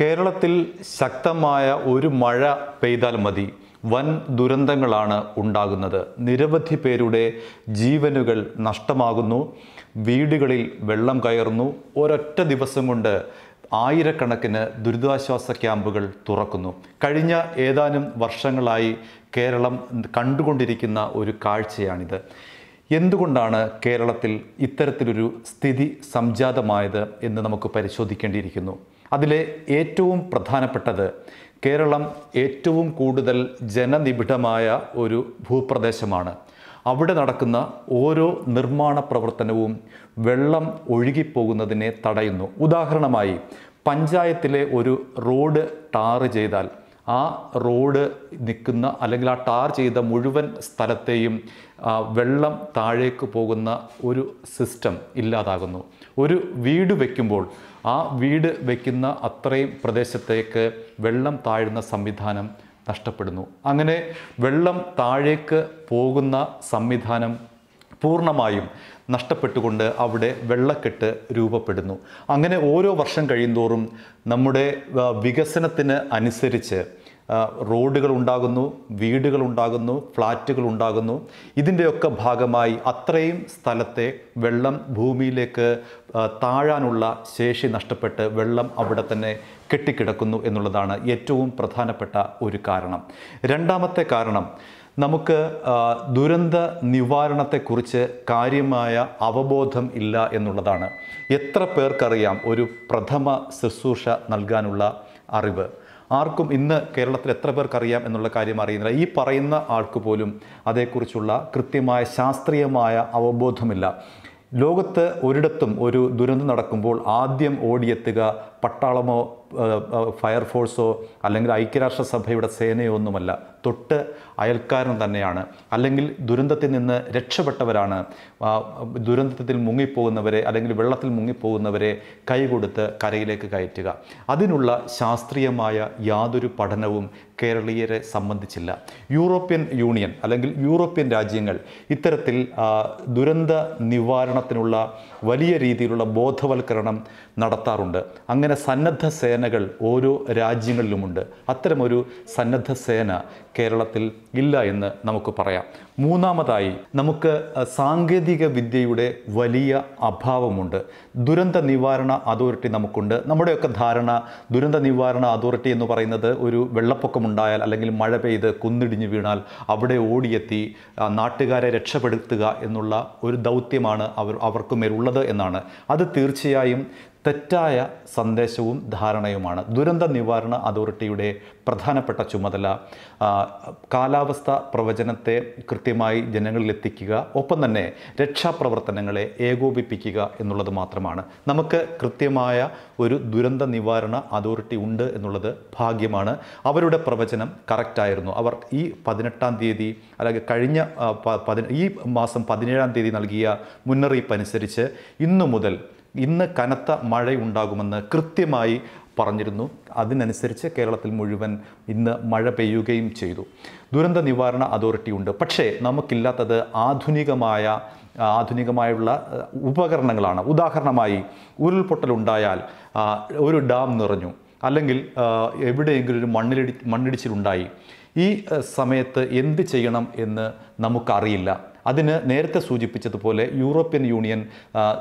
കേരളത്തിൽ ശക്തമായ ഒരു മഴ പെയ്താൽ മതി വൻ ദുരന്തങ്ങളാണ് ഉണ്ടാകുന്നത് നിരവധി പേരുടെ ജീവനുകൾ നഷ്ടമാകുന്നു വീടുകളിൽ വെള്ളം കയറുന്നു ഒരൊറ്റ ദിവസം കൊണ്ട് ആയിരക്കണക്കിന് ദുരിതാശ്വാസ ക്യാമ്പുകൾ തുറക്കുന്നു കഴിഞ്ഞ ഏതാനും വർഷങ്ങളായി കേരളം കണ്ടുകൊണ്ടിരിക്കുന്ന ഒരു കാഴ്ചയാണിത് എന്തുകൊണ്ടാണ് കേരളത്തിൽ ഇത്തരത്തിലൊരു സ്ഥിതി സംജാതമായത് എന്ന് നമുക്ക് പരിശോധിക്കേണ്ടിയിരിക്കുന്നു അതിലെ ഏറ്റവും പ്രധാനപ്പെട്ടത് കേരളം ഏറ്റവും കൂടുതൽ ജനനിബിഡമായ ഒരു ഭൂപ്രദേശമാണ് അവിടെ നടക്കുന്ന ഓരോ നിർമ്മാണ പ്രവർത്തനവും വെള്ളം ഒഴുകിപ്പോകുന്നതിനെ തടയുന്നു ഉദാഹരണമായി പഞ്ചായത്തിലെ ഒരു റോഡ് ടാർ ചെയ്താൽ ആ റോഡ് നിൽക്കുന്ന അല്ലെങ്കിൽ ആ ടാർ ചെയ്ത മുഴുവൻ സ്ഥലത്തെയും വെള്ളം താഴേക്ക് പോകുന്ന ഒരു സിസ്റ്റം ഇല്ലാതാകുന്നു ഒരു വീട് വയ്ക്കുമ്പോൾ ആ വീട് വയ്ക്കുന്ന അത്രയും പ്രദേശത്തേക്ക് വെള്ളം താഴുന്ന സംവിധാനം നഷ്ടപ്പെടുന്നു അങ്ങനെ വെള്ളം താഴേക്ക് പോകുന്ന സംവിധാനം പൂർണ്ണമായും നഷ്ടപ്പെട്ടുകൊണ്ട് അവിടെ വെള്ളക്കെട്ട് രൂപപ്പെടുന്നു അങ്ങനെ ഓരോ വർഷം കഴിയുന്തോറും നമ്മുടെ വികസനത്തിന് അനുസരിച്ച് റോഡുകൾ ഉണ്ടാകുന്നു വീടുകൾ ഉണ്ടാകുന്നു ഫ്ലാറ്റുകൾ ഉണ്ടാകുന്നു ഇതിൻ്റെയൊക്കെ ഭാഗമായി അത്രയും സ്ഥലത്തെ വെള്ളം ഭൂമിയിലേക്ക് താഴാനുള്ള ശേഷി നഷ്ടപ്പെട്ട് വെള്ളം അവിടെ തന്നെ കെട്ടിക്കിടക്കുന്നു എന്നുള്ളതാണ് ഏറ്റവും പ്രധാനപ്പെട്ട ഒരു കാരണം രണ്ടാമത്തെ കാരണം നമുക്ക് ദുരന്ത നിവാരണത്തെക്കുറിച്ച് കാര്യമായ അവബോധം ഇല്ല എന്നുള്ളതാണ് എത്ര പേർക്കറിയാം ഒരു പ്രഥമ ശുശ്രൂഷ നൽകാനുള്ള അറിവ് ആർക്കും ഇന്ന് കേരളത്തിൽ എത്ര പേർക്കറിയാം എന്നുള്ള കാര്യം അറിയുന്നില്ല ഈ പറയുന്ന ആൾക്ക് പോലും അതേക്കുറിച്ചുള്ള കൃത്യമായ ശാസ്ത്രീയമായ അവബോധമില്ല ലോകത്ത് ഒരിടത്തും ഒരു ദുരന്തം നടക്കുമ്പോൾ ആദ്യം ഓടിയെത്തുക പട്ടാളമോ ഫയർഫോഴ്സോ അല്ലെങ്കിൽ ഐക്യരാഷ്ട്രസഭയുടെ സേനയോ ഒന്നുമല്ല തൊട്ട് അയൽക്കാരൻ തന്നെയാണ് അല്ലെങ്കിൽ ദുരന്തത്തിൽ നിന്ന് രക്ഷപ്പെട്ടവരാണ് ദുരന്തത്തിൽ മുങ്ങിപ്പോകുന്നവരെ അല്ലെങ്കിൽ വെള്ളത്തിൽ മുങ്ങിപ്പോകുന്നവരെ കൈകൊടുത്ത് കരയിലേക്ക് കയറ്റുക അതിനുള്ള ശാസ്ത്രീയമായ യാതൊരു പഠനവും കേരളീയരെ സംബന്ധിച്ചില്ല യൂറോപ്യൻ യൂണിയൻ അല്ലെങ്കിൽ യൂറോപ്യൻ രാജ്യങ്ങൾ ഇത്തരത്തിൽ ദുരന്ത നിവാരണത്തിനുള്ള വലിയ രീതിയിലുള്ള ബോധവൽക്കരണം നടത്താറുണ്ട് അങ്ങനെ സന്നദ്ധ സേന സേനകൾ ഓരോ രാജ്യങ്ങളിലുമുണ്ട് അത്തരമൊരു സന്നദ്ധ സേന കേരളത്തിൽ ഇല്ല എന്ന് നമുക്ക് പറയാം മൂന്നാമതായി നമുക്ക് സാങ്കേതിക വിദ്യയുടെ വലിയ അഭാവമുണ്ട് ദുരന്ത നിവാരണ അതോറിറ്റി നമുക്കുണ്ട് നമ്മുടെയൊക്കെ ധാരണ ദുരന്ത നിവാരണ അതോറിറ്റി എന്ന് പറയുന്നത് ഒരു വെള്ളപ്പൊക്കമുണ്ടായാൽ അല്ലെങ്കിൽ മഴ പെയ്ത് കുന്നിടിഞ്ഞു വീണാൽ അവിടെ ഓടിയെത്തി നാട്ടുകാരെ രക്ഷപ്പെടുത്തുക എന്നുള്ള ഒരു ദൗത്യമാണ് അവർ അവർക്കുമേലുള്ളത് എന്നാണ് അത് തീർച്ചയായും തെറ്റായ സന്ദേശവും ധാരണയുമാണ് ദുരന്ത നിവാരണ അതോറിറ്റിയുടെ പ്രധാനപ്പെട്ട ചുമതല കാലാവസ്ഥ പ്രവചനത്തെ കൃത്യമായി ജനങ്ങളിൽ എത്തിക്കുക ഒപ്പം തന്നെ രക്ഷാപ്രവർത്തനങ്ങളെ ഏകോപിപ്പിക്കുക എന്നുള്ളത് മാത്രമാണ് നമുക്ക് കൃത്യമായ ഒരു ദുരന്ത നിവാരണ അതോറിറ്റി ഉണ്ട് എന്നുള്ളത് ഭാഗ്യമാണ് അവരുടെ പ്രവചനം കറക്റ്റായിരുന്നു അവർ ഈ പതിനെട്ടാം തീയതി അല്ലെങ്കിൽ കഴിഞ്ഞ ഈ മാസം പതിനേഴാം തീയതി നൽകിയ മുന്നറിയിപ്പ് അനുസരിച്ച് ഇന്നു മുതൽ ഇന്ന് കനത്ത മഴയുണ്ടാകുമെന്ന് കൃത്യമായി പറഞ്ഞിരുന്നു അതിനനുസരിച്ച് കേരളത്തിൽ മുഴുവൻ ഇന്ന് മഴ പെയ്യുകയും ചെയ്തു ദുരന്ത നിവാരണ അതോറിറ്റി ഉണ്ട് പക്ഷേ നമുക്കില്ലാത്തത് ആധുനികമായ ആധുനികമായുള്ള ഉപകരണങ്ങളാണ് ഉദാഹരണമായി ഉരുൾപൊട്ടലുണ്ടായാൽ ഒരു ഡാം നിറഞ്ഞു അല്ലെങ്കിൽ എവിടെയെങ്കിലും ഒരു മണ്ണിലിടി മണ്ണിടിച്ചിലുണ്ടായി ഈ സമയത്ത് എന്ത് ചെയ്യണം എന്ന് നമുക്കറിയില്ല അതിന് നേരത്തെ സൂചിപ്പിച്ചതുപോലെ യൂറോപ്യൻ യൂണിയൻ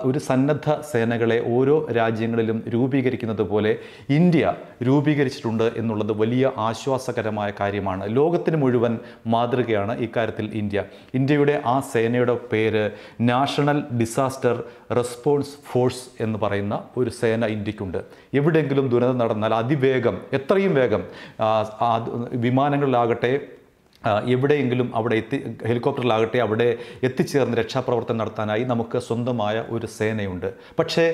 ഒരു സന്നദ്ധ സേനകളെ ഓരോ രാജ്യങ്ങളിലും രൂപീകരിക്കുന്നത് പോലെ ഇന്ത്യ രൂപീകരിച്ചിട്ടുണ്ട് എന്നുള്ളത് വലിയ ആശ്വാസകരമായ കാര്യമാണ് ലോകത്തിന് മുഴുവൻ മാതൃകയാണ് ഇക്കാര്യത്തിൽ ഇന്ത്യ ഇന്ത്യയുടെ ആ സേനയുടെ പേര് നാഷണൽ ഡിസാസ്റ്റർ റെസ്പോൺസ് ഫോഴ്സ് എന്ന് പറയുന്ന ഒരു സേന ഇന്ത്യക്കുണ്ട് എവിടെയെങ്കിലും ദുരന്തം നടന്നാൽ അതിവേഗം എത്രയും വേഗം വിമാനങ്ങളിലാകട്ടെ എവിടെയെങ്കിലും അവിടെ എത്തി ഹെലികോപ്റ്ററിലാകട്ടെ അവിടെ എത്തിച്ചേർന്ന് രക്ഷാപ്രവർത്തനം നടത്താനായി നമുക്ക് സ്വന്തമായ ഒരു സേനയുണ്ട് പക്ഷേ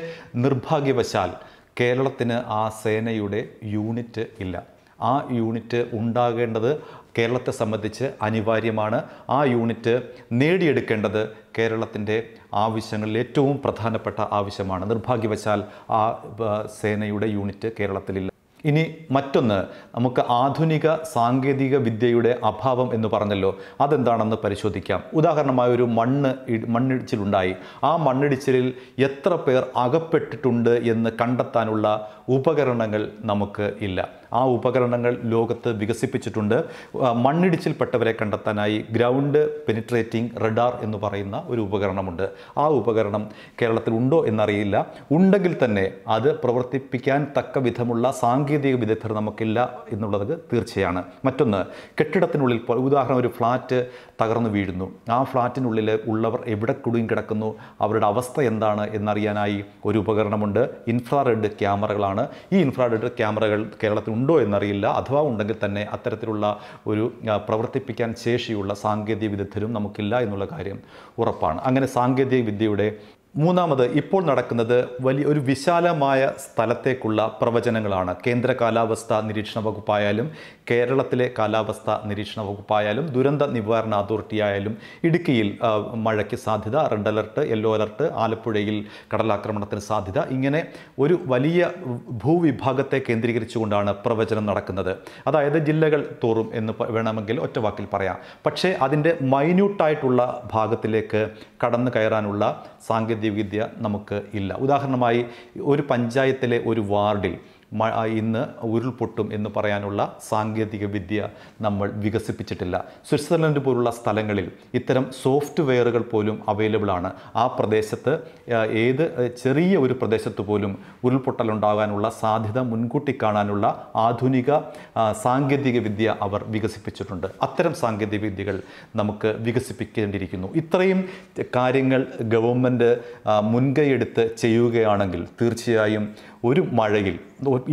നിർഭാഗ്യവശാൽ കേരളത്തിന് ആ സേനയുടെ യൂണിറ്റ് ഇല്ല ആ യൂണിറ്റ് ഉണ്ടാകേണ്ടത് കേരളത്തെ സംബന്ധിച്ച് അനിവാര്യമാണ് ആ യൂണിറ്റ് നേടിയെടുക്കേണ്ടത് കേരളത്തിൻ്റെ ആവശ്യങ്ങളിൽ ഏറ്റവും പ്രധാനപ്പെട്ട ആവശ്യമാണ് നിർഭാഗ്യവശാൽ ആ സേനയുടെ യൂണിറ്റ് കേരളത്തിലില്ല ഇനി മറ്റൊന്ന് നമുക്ക് ആധുനിക സാങ്കേതിക വിദ്യയുടെ അഭാവം എന്ന് പറഞ്ഞല്ലോ അതെന്താണെന്ന് പരിശോധിക്കാം ഉദാഹരണമായ ഒരു മണ്ണ് മണ്ണിടിച്ചിലുണ്ടായി ആ മണ്ണിടിച്ചിലിൽ എത്ര പേർ അകപ്പെട്ടിട്ടുണ്ട് എന്ന് കണ്ടെത്താനുള്ള ഉപകരണങ്ങൾ നമുക്ക് ഇല്ല ആ ഉപകരണങ്ങൾ ലോകത്ത് വികസിപ്പിച്ചിട്ടുണ്ട് മണ്ണിടിച്ചിൽപ്പെട്ടവരെ കണ്ടെത്താനായി ഗ്രൗണ്ട് പെനിട്രേറ്റിംഗ് റഡാർ എന്ന് പറയുന്ന ഒരു ഉപകരണമുണ്ട് ആ ഉപകരണം കേരളത്തിൽ ഉണ്ടോ എന്നറിയില്ല ഉണ്ടെങ്കിൽ തന്നെ അത് പ്രവർത്തിപ്പിക്കാൻ തക്ക വിധമുള്ള സാങ്കേതിക വിദഗ്ധർ നമുക്കില്ല എന്നുള്ളത് തീർച്ചയാണ് മറ്റൊന്ന് കെട്ടിടത്തിനുള്ളിൽ ഉദാഹരണം ഒരു ഫ്ലാറ്റ് തകർന്നു വീഴുന്നു ആ ഫ്ലാറ്റിനുള്ളിൽ ഉള്ളവർ എവിടെ കുടുങ്ങി കിടക്കുന്നു അവരുടെ അവസ്ഥ എന്താണ് എന്നറിയാനായി ഒരു ഉപകരണമുണ്ട് ഇൻഫ്രാറെഡ് ക്യാമറകളാണ് ഈ ഇൻഫ്രാറെഡ് ക്യാമറകൾ കേരളത്തിൽ ഉണ്ടോ എന്നറിയില്ല അഥവാ ഉണ്ടെങ്കിൽ തന്നെ അത്തരത്തിലുള്ള ഒരു പ്രവർത്തിപ്പിക്കാൻ ശേഷിയുള്ള സാങ്കേതിക വിദഗ്ധരും നമുക്കില്ല എന്നുള്ള കാര്യം ഉറപ്പാണ് അങ്ങനെ സാങ്കേതിക വിദ്യയുടെ മൂന്നാമത് ഇപ്പോൾ നടക്കുന്നത് വലിയ ഒരു വിശാലമായ സ്ഥലത്തേക്കുള്ള പ്രവചനങ്ങളാണ് കേന്ദ്ര കാലാവസ്ഥ നിരീക്ഷണ വകുപ്പായാലും കേരളത്തിലെ കാലാവസ്ഥ നിരീക്ഷണ വകുപ്പായാലും ദുരന്ത നിവാരണ അതോറിറ്റി ആയാലും ഇടുക്കിയിൽ മഴയ്ക്ക് സാധ്യത റെഡ് അലർട്ട് യെല്ലോ അലർട്ട് ആലപ്പുഴയിൽ കടലാക്രമണത്തിന് സാധ്യത ഇങ്ങനെ ഒരു വലിയ ഭൂവിഭാഗത്തെ കേന്ദ്രീകരിച്ചുകൊണ്ടാണ് പ്രവചനം നടക്കുന്നത് അതായത് ജില്ലകൾ തോറും എന്ന് വേണമെങ്കിൽ ഒറ്റവാക്കിൽ പറയാം പക്ഷേ അതിൻ്റെ മൈന്യൂട്ടായിട്ടുള്ള ഭാഗത്തിലേക്ക് കടന്നു കയറാനുള്ള സാങ്കേതിക വിദ്യ നമുക്ക് ഇല്ല ഉദാഹരണമായി ഒരു പഞ്ചായത്തിലെ ഒരു വാർഡിൽ ഇന്ന് ഉരുൾപൊട്ടും എന്ന് പറയാനുള്ള സാങ്കേതിക വിദ്യ നമ്മൾ വികസിപ്പിച്ചിട്ടില്ല സ്വിറ്റ്സർലൻഡ് പോലുള്ള സ്ഥലങ്ങളിൽ ഇത്തരം സോഫ്റ്റ്വെയറുകൾ പോലും അവൈലബിൾ ആണ് ആ പ്രദേശത്ത് ഏത് ചെറിയ ഒരു പ്രദേശത്ത് പോലും ഉരുൾപൊട്ടലുണ്ടാകാനുള്ള സാധ്യത മുൻകൂട്ടി കാണാനുള്ള ആധുനിക സാങ്കേതിക വിദ്യ അവർ വികസിപ്പിച്ചിട്ടുണ്ട് അത്തരം സാങ്കേതിക വിദ്യകൾ നമുക്ക് വികസിപ്പിക്കേണ്ടിയിരിക്കുന്നു ഇത്രയും കാര്യങ്ങൾ ഗവൺമെൻറ് മുൻകൈയെടുത്ത് ചെയ്യുകയാണെങ്കിൽ തീർച്ചയായും ഒരു മഴയിൽ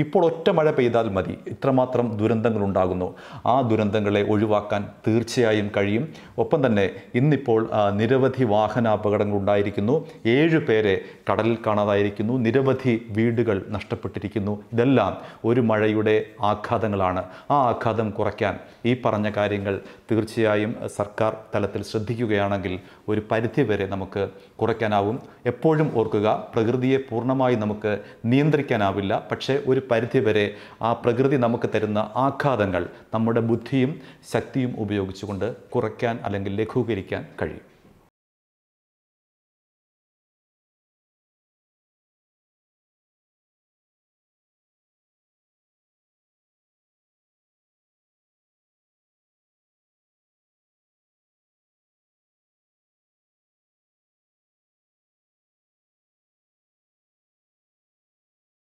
ഇപ്പോൾ ഒറ്റ മഴ പെയ്താൽ മതി ഇത്രമാത്രം ദുരന്തങ്ങൾ ഉണ്ടാകുന്നു ആ ദുരന്തങ്ങളെ ഒഴിവാക്കാൻ തീർച്ചയായും കഴിയും ഒപ്പം തന്നെ ഇന്നിപ്പോൾ നിരവധി വാഹനാപകടങ്ങൾ ഉണ്ടായിരിക്കുന്നു ഏഴ് പേരെ കടലിൽ കാണാതായിരിക്കുന്നു നിരവധി വീടുകൾ നഷ്ടപ്പെട്ടിരിക്കുന്നു ഇതെല്ലാം ഒരു മഴയുടെ ആഘാതങ്ങളാണ് ആ ആഘാതം കുറയ്ക്കാൻ ഈ പറഞ്ഞ കാര്യങ്ങൾ തീർച്ചയായും സർക്കാർ തലത്തിൽ ശ്രദ്ധിക്കുകയാണെങ്കിൽ ഒരു പരിധിവരെ നമുക്ക് കുറയ്ക്കാനാവും എപ്പോഴും ഓർക്കുക പ്രകൃതിയെ പൂർണ്ണമായി നമുക്ക് നിയന്ത്രിക്കാനാവില്ല പക്ഷേ ഒരു പരിധിവരെ ആ പ്രകൃതി നമുക്ക് തരുന്ന ആഘാതങ്ങൾ നമ്മുടെ ബുദ്ധിയും ശക്തിയും ഉപയോഗിച്ചുകൊണ്ട് കുറയ്ക്കാൻ അല്ലെങ്കിൽ ലഘൂകരിക്കാൻ കഴിയും